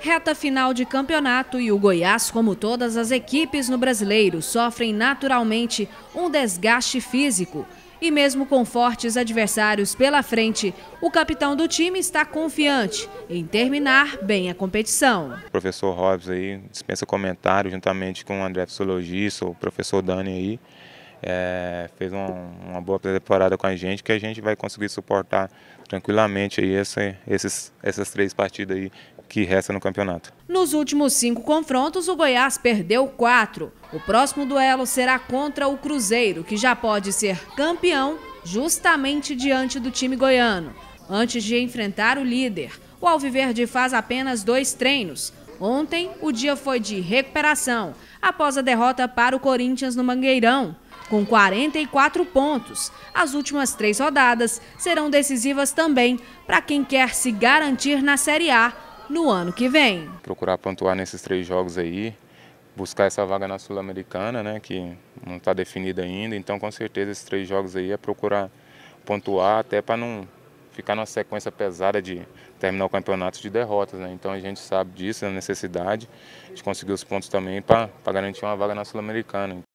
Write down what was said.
Reta final de campeonato e o Goiás, como todas as equipes no brasileiro, sofrem naturalmente um desgaste físico. E mesmo com fortes adversários pela frente, o capitão do time está confiante em terminar bem a competição. O professor Robson aí dispensa comentário juntamente com o André Psicologista, o professor Dani aí. É, fez uma, uma boa temporada com a gente, que a gente vai conseguir suportar tranquilamente aí esses, essas três partidas aí que resta no campeonato. Nos últimos cinco confrontos, o Goiás perdeu quatro. O próximo duelo será contra o Cruzeiro, que já pode ser campeão justamente diante do time goiano. Antes de enfrentar o líder, o Alviverde faz apenas dois treinos. Ontem, o dia foi de recuperação, após a derrota para o Corinthians no Mangueirão, com 44 pontos. As últimas três rodadas serão decisivas também para quem quer se garantir na Série A no ano que vem. Procurar pontuar nesses três jogos aí, buscar essa vaga na Sul-Americana, né, que não está definida ainda. Então, com certeza, esses três jogos aí é procurar pontuar até para não ficar numa sequência pesada de terminar o campeonato de derrotas. Né? Então, a gente sabe disso, a necessidade de conseguir os pontos também para garantir uma vaga na Sul-Americana.